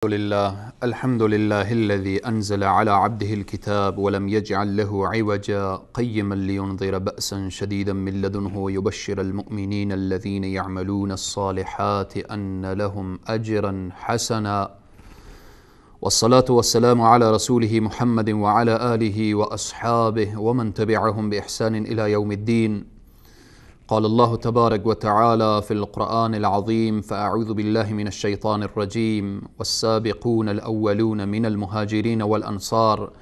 الحمد لله الحمد لله الذي أنزل على عبده الكتاب ولم يجعل له عوجا قيما لينظر بأسا شديدا من لدنه ويبشر المؤمنين الذين يعملون الصالحات أن لهم أجرا حسنا والصلاة والسلام على رسوله محمد وعلى آله وأصحابه ومن تبعهم بإحسان إلى يوم الدين قال الله تبارك وتعالى في القرآن العظيم فأعوذ بالله من الشيطان الرجيم والسابقون الأولون من المهاجرين والأنصار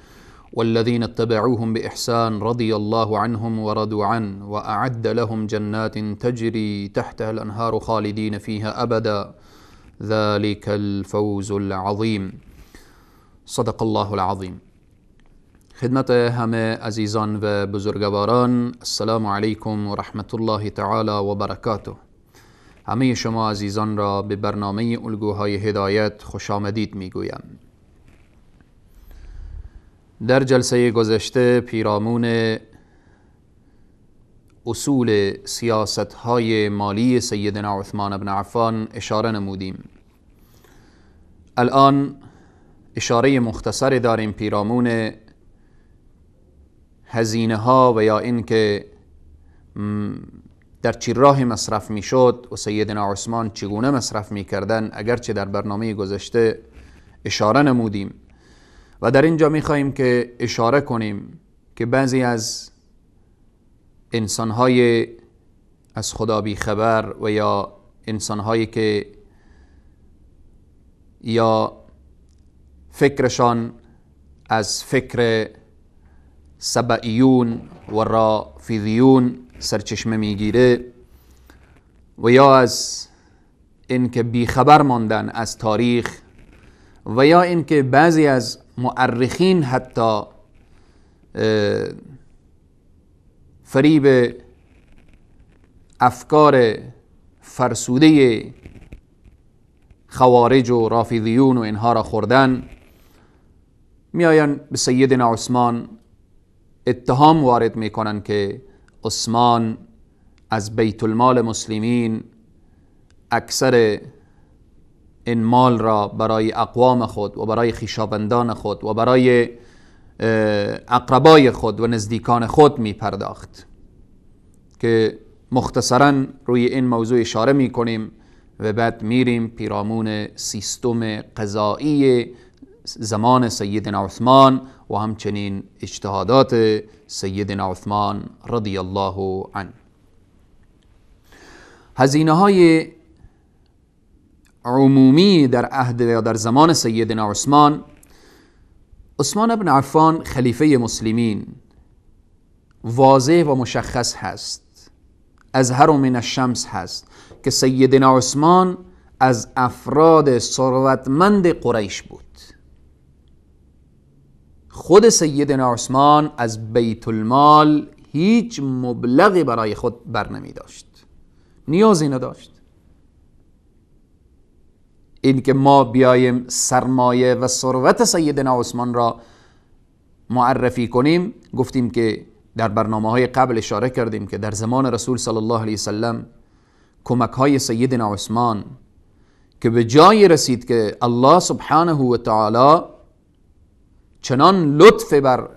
والذين اتبعوهم بإحسان رضي الله عنهم ورضوا عنه وأعد لهم جنات تجري تحتها الأنهار خالدين فيها أبدا ذلك الفوز العظيم صدق الله العظيم خدمت همه عزیزان و بزرگواران السلام علیکم و رحمت الله تعالی و برکاته همه شما عزیزان را به برنامه الگوهای هدایت خوش آمدید می در جلسه گذشته پیرامون اصول سیاست های مالی سیدنا عثمان بن عفان اشاره نمودیم الان اشاره مختصر داریم پیرامون هزینه ها و یا اینکه در چی راه مصرف میشد و سیدنا عثمان چگونه مصرف کردن اگرچه در برنامه گذشته اشاره نمودیم و در اینجا خواهیم که اشاره کنیم که بعضی از انسانهای از خدا بی خبر و یا هایی که یا فکرشان از فکر سبعیون و رافیدیون سرچشمه میگیره و یا از اینکه بیخبر ماندن از تاریخ و یا اینکه بعضی از معرخین حتی فریب افکار فرسوده خوارج و رافیدیون و اینها را خوردن میآیند به سیدنا عثمان اتهام وارد میکنن که عثمان از بیت المال مسلمین اکثر این مال را برای اقوام خود و برای خیشابندان خود و برای اقربای خود و نزدیکان خود می پرداخت که مختصرا روی این موضوع اشاره می و بعد میریم پیرامون سیستم قضایی زمان سیدنا عثمان و همچنین اجتهادات سیدنا عثمان رضی الله عنه هزینه های عمومی در عهد یا در زمان سیدنا عثمان عثمان ابن عفان خلیفه مسلمین واضح و مشخص هست از هر من الشمس هست که سیدنا عثمان از افراد ثروتمند قریش بود خود سید عثمان از بیت المال هیچ مبلغی برای خود برنمی داشت نیازی نداشت اینکه ما بیایم سرمایه و ثروت سیدنا عثمان را معرفی کنیم گفتیم که در برنامه های قبل اشاره کردیم که در زمان رسول صلی الله علیه وسلم کمک های سیدنا عثمان که به جایی رسید که الله سبحانه و تعالی چنان لطف بر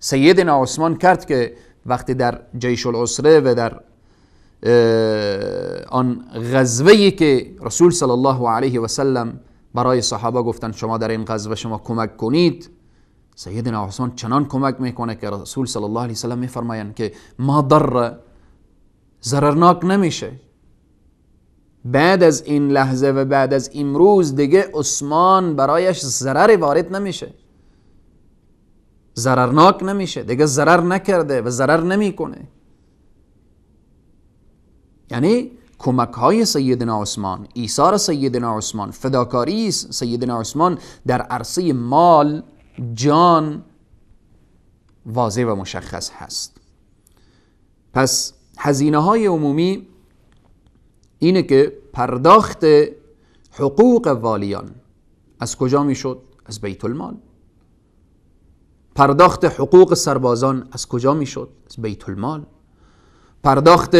سیدنا عثمان کرد که وقتی در جیش العسره و در آن غزوهی که رسول صلی الله علیه و سلم برای صحابه گفتن شما در این غزوه شما کمک کنید سیدنا عثمان چنان کمک میکنه که رسول صلی الله علیه و سلم میفرمایند که ما ضر ضررناک نمیشه بعد از این لحظه و بعد از امروز دیگه عثمان برایش ضرری وارد نمیشه ضررناک نمیشه دیگه ضرر نکرده و ضرر نمیکنه یعنی کمک های سیدنا عثمان ایثار سیدنا عثمان فداکاری سیدنا عثمان در عرصه مال جان واضح و مشخص هست پس هزینه های عمومی اینه که پرداخت حقوق والیان از کجا میشد از بیت المال پرداخت حقوق سربازان از کجا میشد از بیت المال پرداخت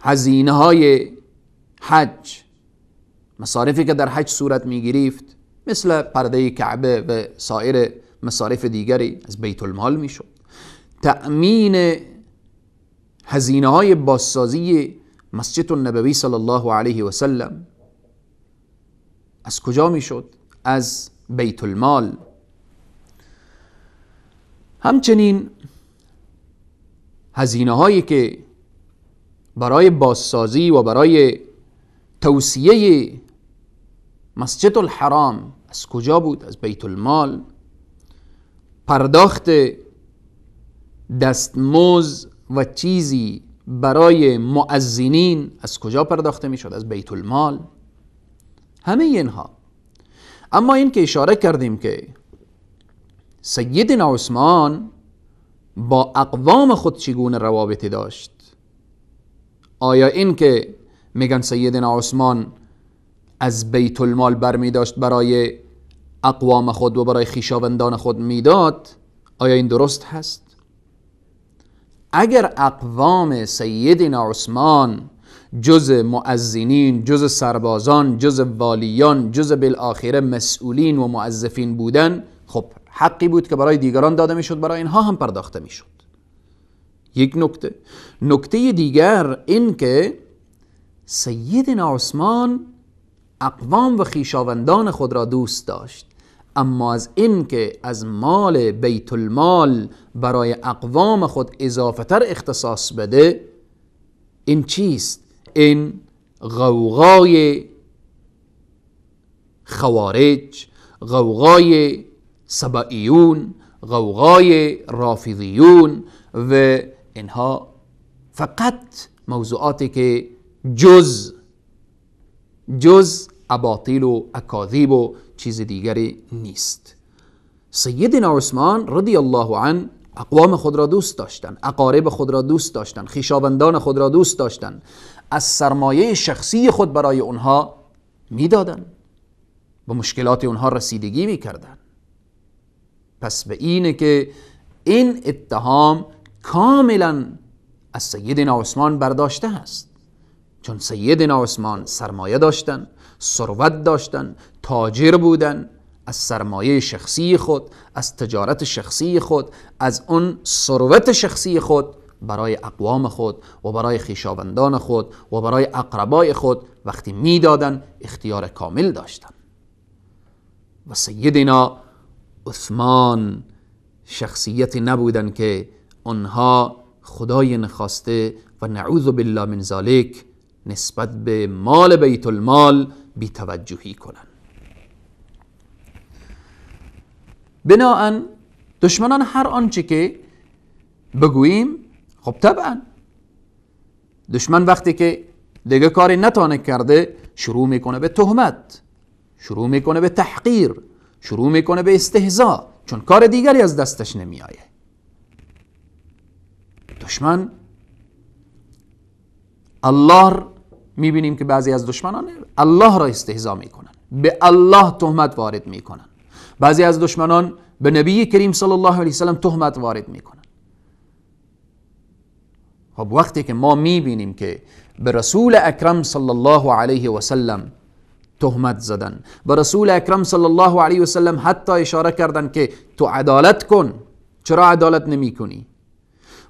هزینه های حج مصارفی که در حج صورت میگرفت مثل پرده کعبه و سایر مصارف دیگری از بیت المال میشد تأمین هزینه های بازسازی مسجد النبوی صلی الله علیه و سلم از کجا میشد از بیت المال همچنین هزینه هایی که برای بازسازی و برای توصیه مسجد الحرام از کجا بود؟ از بیت المال پرداخت دستموز و چیزی برای معزینین از کجا پرداخته می شد؟ از بیت المال همه اینها اما این که اشاره کردیم که سیدنا عثمان با اقوام خود چگونه روابطی داشت آیا این که میگن سیدنا عثمان از بیت المال برمی داشت برای اقوام خود و برای خیشاوندان خود میداد آیا این درست هست اگر اقوام سیدنا عثمان جز مؤذنین جز سربازان جز والیان جز بالاخره مسئولین و مؤذفین بودن خب حقی بود که برای دیگران داده میشد برای اینها هم پرداخته میشد یک نکته نکته دیگر این که سیدنا عثمان اقوام و خیشاوندان خود را دوست داشت اما از این که از مال بیت المال برای اقوام خود اضافه تر اختصاص بده این چیست؟ این غوغای خوارج غوغای سبائیون غوغای رافضیون و اینها فقط موضوعاتی که جز جز اباطیل و اکاذیب و چیز دیگری نیست سیدنا عثمان رضی الله عنه اقوام خود را دوست داشتند اقارب خود را دوست داشتند خیشاوندان خود را دوست داشتند از سرمایه شخصی خود برای اونها میدادند به مشکلات اونها رسیدگی میکردند پس به اینه که این اتهام کاملا از سیدنا عثمان برداشته است چون سید عثمان سرمایه داشتن ثروت داشتن تاجر بودن از سرمایه شخصی خود از تجارت شخصی خود از اون ثروت شخصی خود برای اقوام خود و برای خیشاوندان خود و برای اقربای خود وقتی میدادن اختیار کامل داشتن و سیدنا عثمان شخصیتی نبودن که آنها خدای نخواسته و نعوذ بالله من ذالک نسبت به مال بیت المال بیتوجهی کنند بناهن دشمنان هر آنچه که بگوییم خب طبعا دشمن وقتی که دیگه کاری نتانه کرده شروع میکنه به تهمت شروع میکنه به تحقیر شروع میکنه به استهزا چون کار دیگری از دستش نمیآیه دشمن الله میبینیم که بعضی از دشمنان الله را استهزا میکنن به الله تهمت وارد میکنن بعضی از دشمنان به نبی کریم صلی الله علیه وسلم تهمت وارد میکنن خب وقتی که ما میبینیم که به رسول اکرم صلی الله علیه وسلم تهمت زدن به رسول اکرم صلی الله علیه وسلم حتی اشاره کردند که تو عدالت کن چرا عدالت نمی کنی؟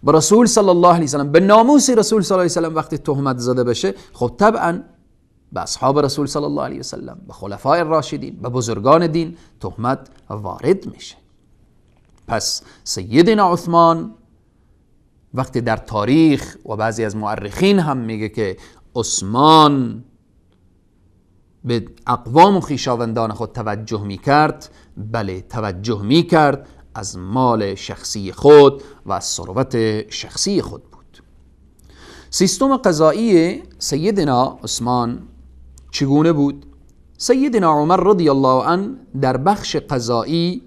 به رسول صلی الله علیه وسلم به ناموس رسول صلی الله علیه وسلم وقتی تهمت زده بشه خب طبعا به اصحاب رسول صلی الله علیه وسلم به خلفای راشدین به بزرگان دین تهمت وارد میشه پس سیدنا عثمان وقتی در تاریخ و بعضی از مورخین هم میگه که عثمان به اقوام و خیشاوندان خود توجه می کرد بله توجه می کرد از مال شخصی خود و از ثروت شخصی خود بود سیستم قضایی سیدنا عثمان چگونه بود؟ سیدنا عمر رضی الله عنه در بخش قضایی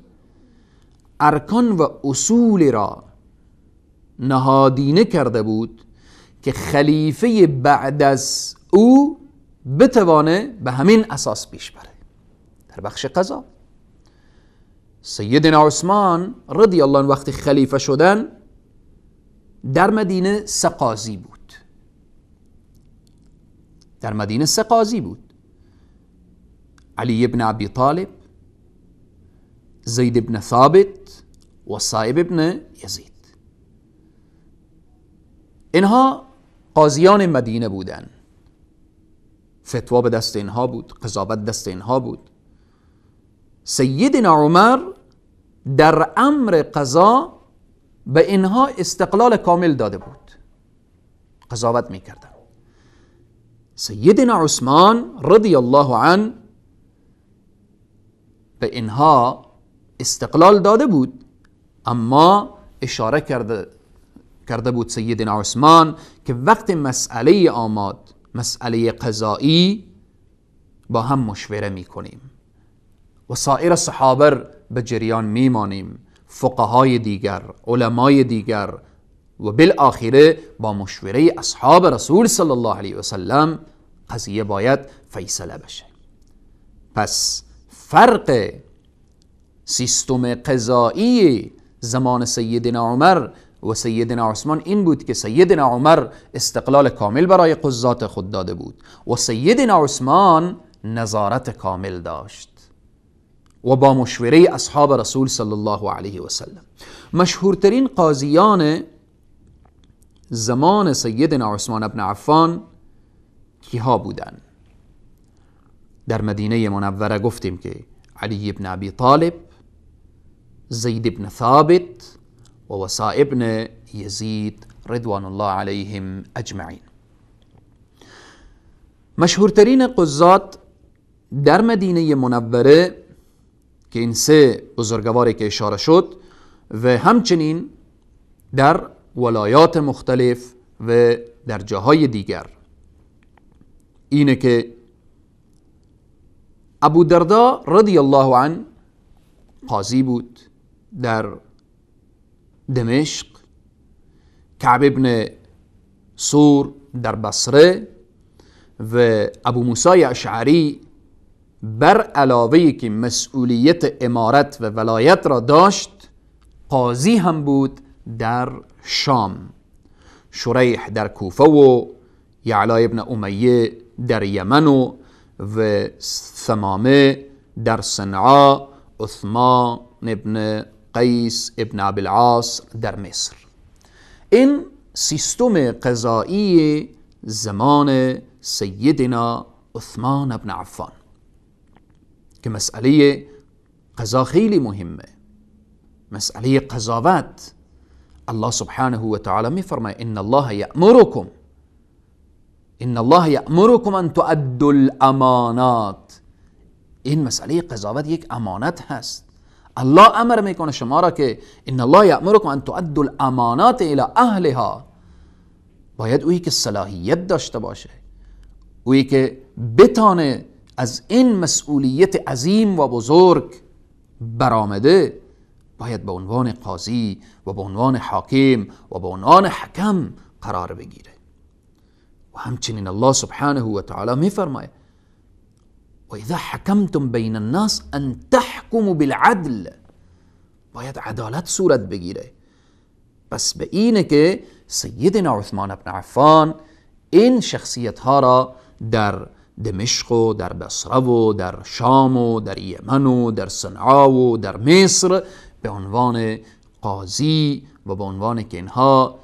ارکان و اصول را نهادینه کرده بود که خلیفه بعد از او بتوانه به همین اساس پیش بره در بخش قضا سیدنا عثمان رضی الله وقتی خلیفه شدن در مدینه سقازی بود در مدینه سقازی بود علی ابن ابی طالب زید ابن ثابت و صائب ابن یزید اینها قاضیان مدینه بودند فتوا به دست اینها بود قضاوت دست اینها بود سیدنا عمر در امر قضا به اینها استقلال کامل داده بود قضاوت میکردن سیدنا عثمان رضی الله عنه به اینها استقلال داده بود اما اشاره کرده کرده بود سیدنا عثمان که وقت مسئله آماد مسئله قضایی با هم مشوره می کنیم و سایر صحابر به جریان میمانیم فقهای دیگر علمای دیگر و بالاخره با مشوره اصحاب رسول صلی الله علیه وسلم قضیه باید فیصله بشه پس فرق سیستم قضایی زمان سیدنا عمر و سیدنا عثمان این بود که سیدنا عمر استقلال کامل برای قضات خود داده بود و سیدنا عثمان نظارت کامل داشت و با مشوره اصحاب رسول صلی الله علیه و سلم مشهورترین قاضیان زمان سیدنا عثمان ابن عفان کیها بودند در مدینه منوره گفتیم که علی ابن ابی طالب زید ابن ثابت وصای ابن یزید رضوان الله علیهم اجمعین مشهورترین قضات در مدینه منوره که این سه بزرگواری که اشاره شد و همچنین در ولایات مختلف و در جاهای دیگر اینه که ابو دردا رضی الله عنه قاضی بود در دمشق کعب ابن سور در بصره و ابو موسی اشعری بر علاوه که مسئولیت امارت و ولایت را داشت قاضی هم بود در شام شریح در کوفه و یعلا ابن امیه در یمنو و و ثمامه در صنعا عثمان ابن قیس ابن العاص در مصر این سیستم قضایی زمان سیدنا عثمان ابن عفان که مسئله قضا خیلی مهمه مسئله قضاوت الله سبحانه و تعالی میفرماید ان الله یأمرکم ان الله یأمرکم ان تؤدوا الامانات این مسئله قضاوت یک امانت هست الله امر میکنه شما را که ان الله یامرکم ان تؤدوا الامانات الى اهلها باید اویی که صلاحیت داشته باشه اویی که بتانه از این مسئولیت عظیم و بزرگ برآمده باید به عنوان قاضی و به عنوان حاکم و به عنوان حکم قرار بگیره و همچنین الله سبحانه و تعالی فرماید وإذا حکمتم بین الناس ان تحکموا بالعدل باید عدالت صورت بگیره پس به اینه که سیدنا عثمان ابن عفان این شخصیت ها را در دمشق و در بصره و در شام و در یمن و در صنعا و در مصر به عنوان قاضی و به عنوان که اینها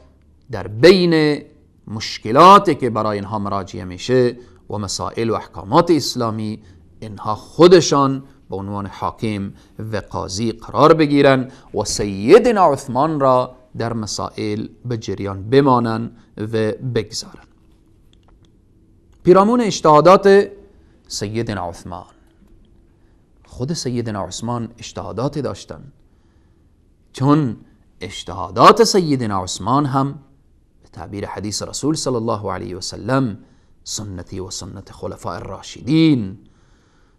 در بین مشکلاتی که برای اینها مراجعه میشه و مسائل و احکامات اسلامی اینها خودشان به عنوان حاکم و قاضی قرار بگیرن و سیدنا عثمان را در مسائل به جریان بمانن و بگذارن پیرامون اجتهادات سیدنا عثمان خود سیدنا عثمان اجتهاداتی داشتن چون اجتهادات سیدنا عثمان هم به تعبیر حدیث رسول صلی الله علیه و سلم سنتی و سنت خلفاء الراشدین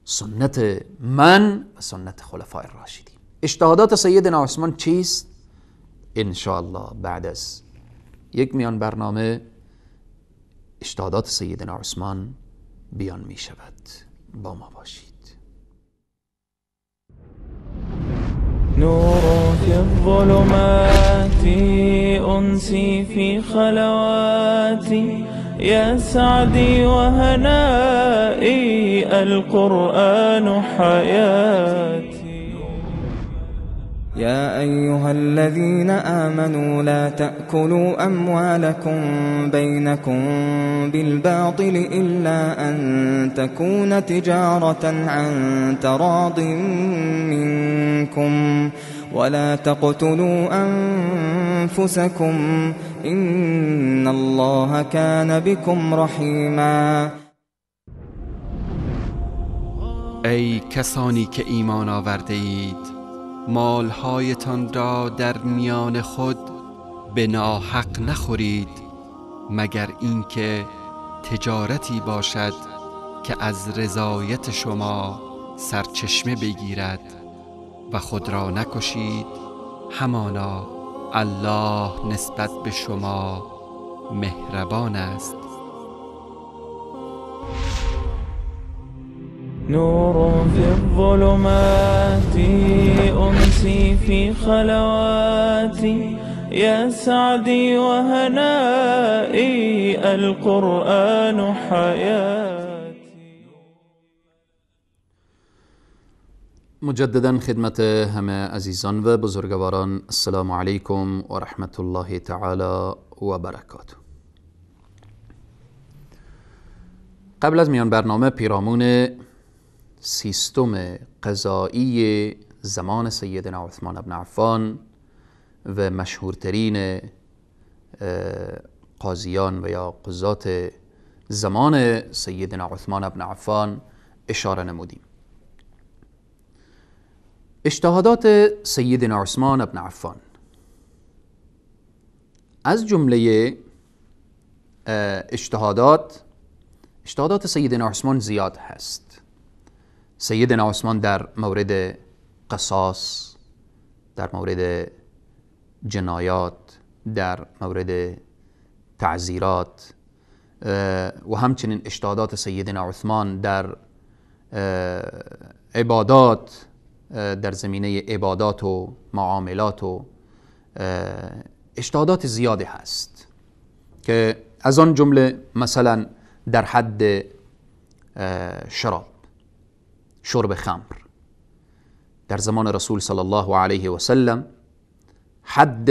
سنت من و سنت خلفای راشدین اجتهادات سیدنا عثمان چیست؟ الله بعد از یک میان برنامه اجتهادات سیدنا عثمان بیان می شود با ما باشید نور في أنسي في يا سعدي وهنائي القرآن حياتي يا أيها الذين آمنوا لا تأكلوا أموالكم بينكم بالباطل إلا أن تكون تجارة عن تراض منكم ولا تقتلوا أنفسكم إن الله كان بكم رحيما ای کسانی که ایمان آورده اید مالهایتان را در میان خود به ناحق نخورید مگر اینکه تجارتی باشد که از رضایت شما سرچشمه بگیرد و خود را نکشید همانا الله نسبت به شما مهربان است نور في الظلمات أمسي في خلواتي يا سعدي وهنائي القرآن حياتي مجددا خدمت همه عزیزان و بزرگواران السلام علیکم و رحمت الله تعالی و برکات. قبل از میان برنامه پیرامون سیستم قضایی زمان سیدنا عثمان ابن عفان و مشهورترین قاضیان و یا قضات زمان سیدنا عثمان ابن عفان اشاره نمودیم اجتهادات سید عثمان ابن عفان از جمله اجتهادات اجتهادات سید عثمان زیاد هست سید عثمان در مورد قصاص در مورد جنایات در مورد تعذیرات و همچنین اجتهادات سید عثمان در عبادات در زمینه عبادات و معاملات و اشتادات زیادی هست که از آن جمله مثلا در حد شراب شرب خمر در زمان رسول صلی الله علیه و سلم حد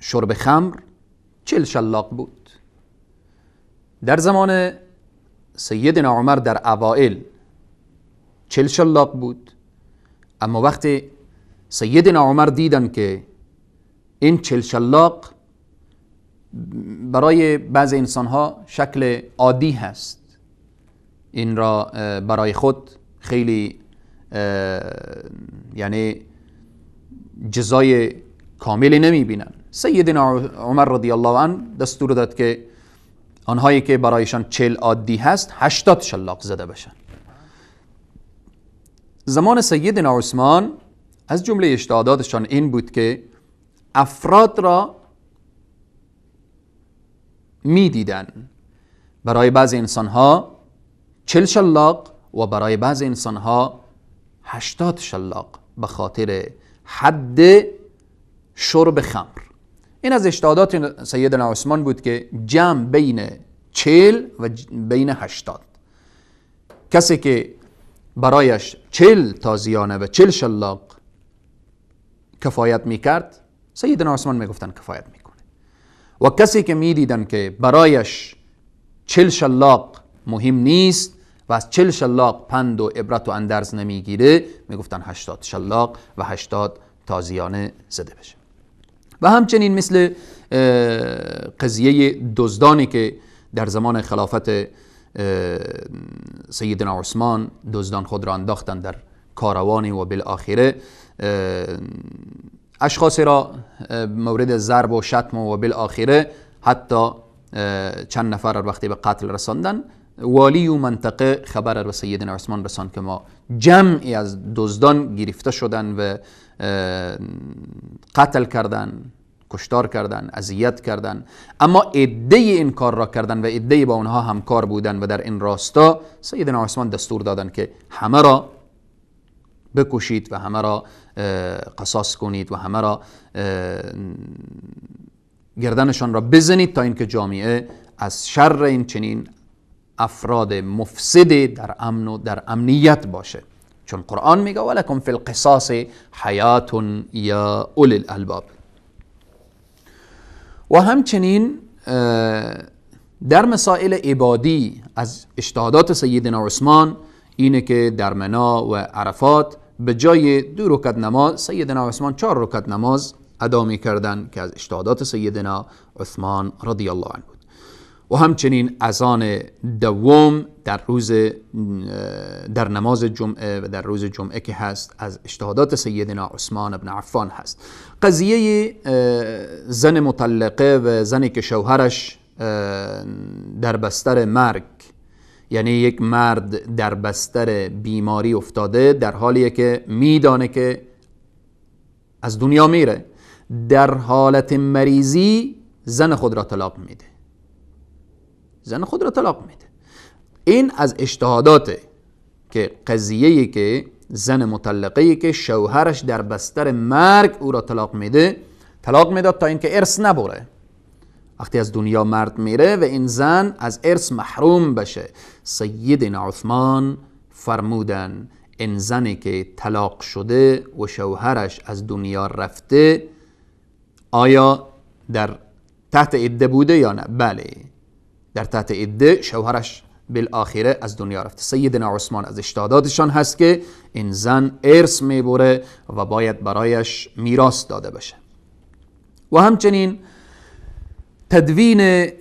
شرب خمر چل شلاق بود در زمان سیدنا عمر در اوائل چل شلاق بود اما وقتی سیدنا عمر دیدن که این چل شلاق برای بعض انسان ها شکل عادی هست این را برای خود خیلی یعنی جزای کاملی نمی بینن سیدنا عمر رضی الله عنه دستور داد که آنهایی که برایشان چل عادی هست هشتاد شلاق زده بشن زمان سیدنا عثمان از جمله اشتهاداتشان این بود که افراد را میدیدن برای بعض انسانها چل شلاق و برای بعض انسانها هشتاد شلاق به خاطر حد شرب خمر این از اشتهادات سیدنا عثمان بود که جمع بین چل و بین هشتاد کسی که برایش چل تازیانه و چل شلاق کفایت میکرد سیدنا می گفتن کفایت میکنه و کسی که دیدن که برایش چل شلاق مهم نیست و از چل شلاق پند و عبرت و اندرز نمیگیره میگفتن هشتاد شلاق و هشتاد تازیانه زده بشه و همچنین مثل قضیه دزدانی که در زمان خلافت سیدنا عثمان دزدان خود را انداختن در کاروانی و بالاخره اشخاصی را مورد ضرب و شتم و بالاخره حتی چند نفر را وقتی به قتل رساندن والی و منطقه خبر به سیدنا عثمان رساند که ما جمعی از دزدان گرفته شدن و قتل کردن کشتار کردن اذیت کردن اما عده این کار را کردن و عده با اونها همکار بودن و در این راستا سیدنا عثمان دستور دادن که همه را بکشید و همه را قصاص کنید و همه را گردنشان را بزنید تا اینکه جامعه از شر این چنین افراد مفسد در امن و در امنیت باشه چون قرآن میگه ولکم فی القصاص حیات یا اول الالباب و همچنین در مسائل عبادی از اشتهادات سیدنا عثمان اینه که در منا و عرفات به جای دو رکت نماز سیدنا عثمان چهار رکت نماز ادا می کردن که از اشتهادات سیدنا عثمان رضی الله عنه بود و همچنین اذان دوم در روز در نماز جمعه و در روز جمعه که هست از اجتهادات سیدنا عثمان ابن عفان هست قضیه زن مطلقه و زنی که شوهرش در بستر مرگ یعنی یک مرد در بستر بیماری افتاده در حالی که میدانه که از دنیا میره در حالت مریضی زن خود را طلاق میده زن خود را طلاق میده این از اجتهادات که قضیه که زن مطلقه که شوهرش در بستر مرگ او را طلاق میده طلاق میداد تا اینکه ارث نبره وقتی از دنیا مرد میره و این زن از ارث محروم بشه سید عثمان فرمودن این زنی که طلاق شده و شوهرش از دنیا رفته آیا در تحت عده بوده یا نه بله در تحت عده شوهرش بالاخره از دنیا رفته سیدنا عثمان از اشتاداتشان هست که این زن ارث میبره و باید برایش میراث داده بشه و همچنین تدوین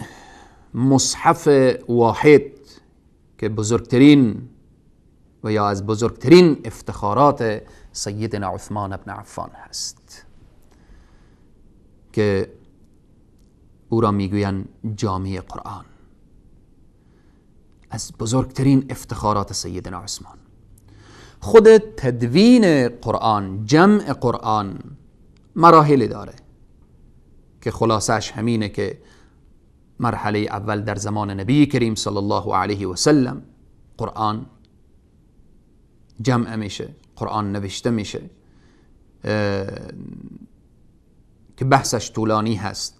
مصحف واحد که بزرگترین و یا از بزرگترین افتخارات سیدنا عثمان ابن عفان هست که او را میگویند جامعه قرآن از بزرگترین افتخارات سیدنا عثمان خود تدوین قرآن جمع قرآن مراحلی داره که خلاصش همینه که مرحله اول در زمان نبی کریم صلی الله علیه و سلم قرآن جمع میشه قرآن نوشته میشه که بحثش طولانی هست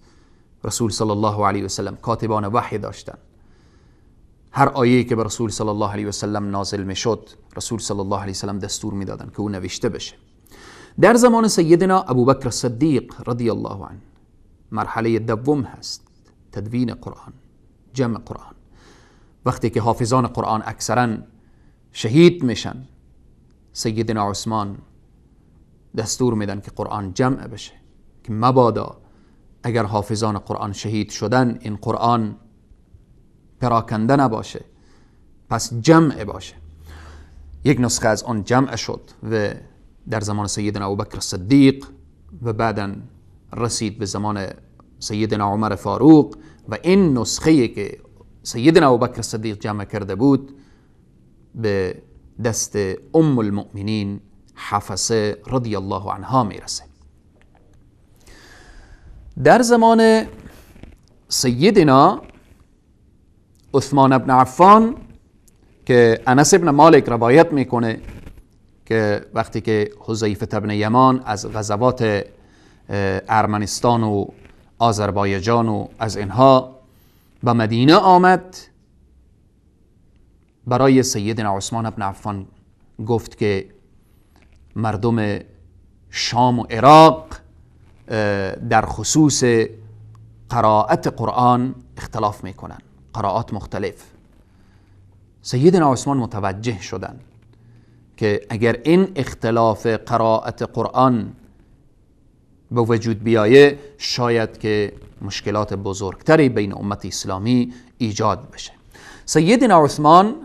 رسول صلی الله علیه و سلم کاتبان وحی داشتن هر آیه که به رسول صلی الله علیه و سلم نازل میشد رسول صلی الله علیه و سلم دستور دادن که او نوشته بشه در زمان سیدنا ابوبکر صدیق رضی الله عنه مرحله دوم هست تدوین قرآن جمع قرآن وقتی که حافظان قرآن اکثرا شهید میشن سیدنا عثمان دستور میدن که قرآن جمع بشه که مبادا اگر حافظان قرآن شهید شدن این قرآن پراکنده نباشه پس جمع باشه یک نسخه از آن جمع شد و در زمان سیدنا ابوبکر صدیق و بعدا رسید به زمان سیدنا عمر فاروق و این نسخه که سیدنا ابوبکر صدیق جمع کرده بود به دست ام المؤمنین حفصه رضی الله عنها میرسه در زمان سیدنا عثمان ابن عفان که انس ابن مالک روایت میکنه که وقتی که حذیفه ابن یمان از غزوات ارمنستان و آذربایجان و از اینها به مدینه آمد برای سیدنا عثمان ابن عفان گفت که مردم شام و عراق در خصوص قرائت قرآن اختلاف میکنند قرائات مختلف سیدنا عثمان متوجه شدن که اگر این اختلاف قرائت قرآن به وجود بیایه شاید که مشکلات بزرگتری بین امت اسلامی ایجاد بشه سیدنا عثمان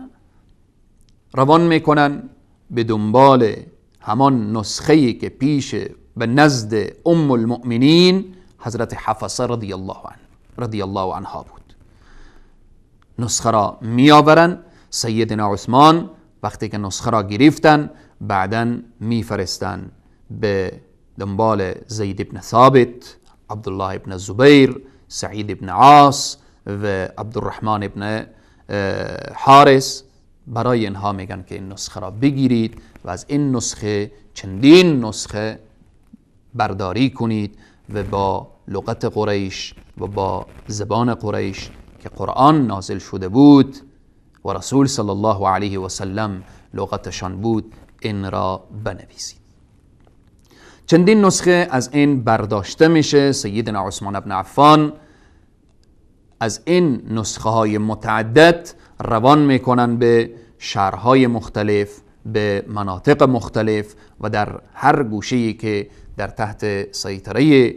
روان میکنن به دنبال همان نسخه که پیش به نزد ام المؤمنین حضرت حفصه رضی الله, عنه رضی الله عنها بود نسخه را میآورن سیدنا عثمان وقتی که نسخه را گرفتن بعدا میفرستن به دنبال زید ابن ثابت عبدالله ابن زبیر سعید ابن عاص و عبدالرحمن ابن حارس برای اینها میگن که این نسخه را بگیرید و از این نسخه چندین نسخه برداری کنید و با لغت قریش و با زبان قریش قرآن نازل شده بود و رسول صلی الله علیه و سلم لغتشان بود این را بنویسید چندین نسخه از این برداشته میشه سیدنا عثمان ابن عفان از این نسخه های متعدد روان میکنن به شهرهای مختلف به مناطق مختلف و در هر گوشه‌ای که در تحت سیطره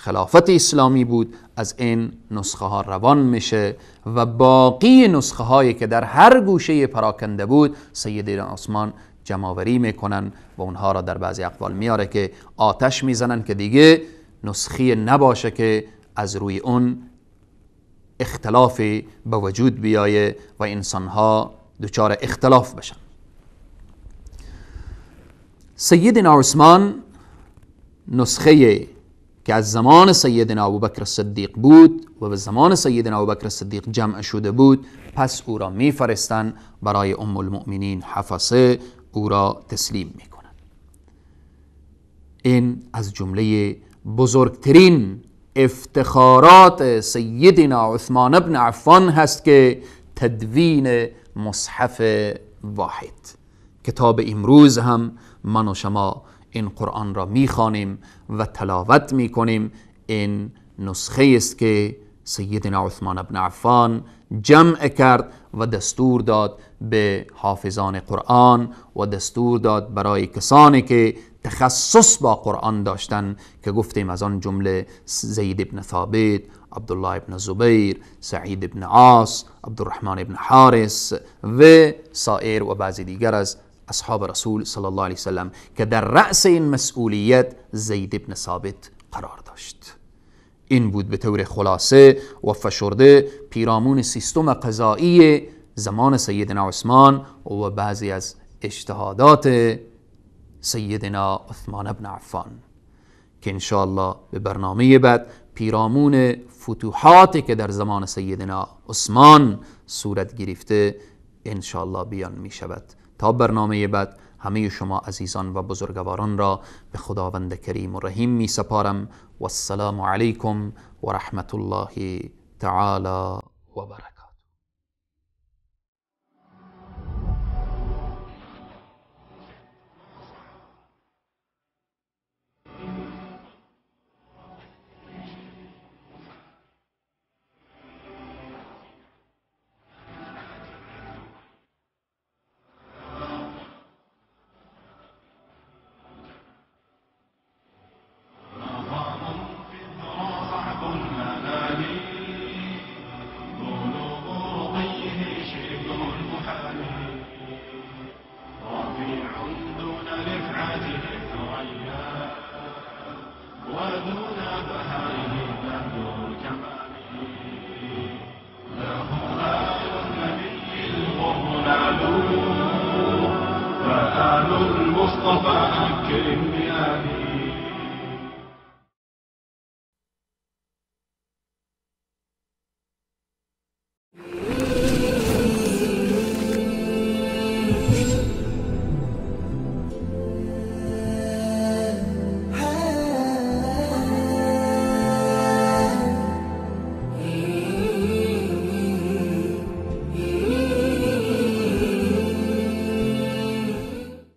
خلافت اسلامی بود از این نسخه ها روان میشه و باقی نسخه هایی که در هر گوشه پراکنده بود سیدین آسمان جمعوری میکنن و اونها را در بعضی اقوال میاره که آتش میزنن که دیگه نسخی نباشه که از روی اون اختلافی به وجود بیایه و ها دچار اختلاف بشن سیدنا عثمان نسخه که از زمان سیدنا ابوبکر صدیق بود و به زمان سیدنا ابوبکر صدیق جمع شده بود پس او را میفرستند برای ام المؤمنین حفصه او را تسلیم میکنند این از جمله بزرگترین افتخارات سیدنا عثمان ابن عفان هست که تدوین مصحف واحد کتاب امروز هم من و شما این قرآن را میخوانیم و تلاوت میکنیم این نسخه است که سیدنا عثمان ابن عفان جمع کرد و دستور داد به حافظان قرآن و دستور داد برای کسانی که تخصص با قرآن داشتن که گفتیم از آن جمله زید ابن ثابت عبدالله ابن زبیر سعید ابن عاص عبدالرحمن ابن حارس و سائر و بعضی دیگر از اصحاب رسول صلی الله علیه وسلم که در رأس این مسئولیت زید ابن ثابت قرار داشت این بود به طور خلاصه و فشرده پیرامون سیستم قضایی زمان سیدنا عثمان و بعضی از اجتهادات سیدنا عثمان بن عفان که انشاءالله به برنامه بعد پیرامون فتوحاتی که در زمان سیدنا عثمان صورت گرفته انشاءالله بیان می شود تا برنامه بعد همه شما عزیزان و بزرگواران را به خداوند کریم و رحیم می سپارم و السلام علیکم و رحمت الله تعالی و برکاته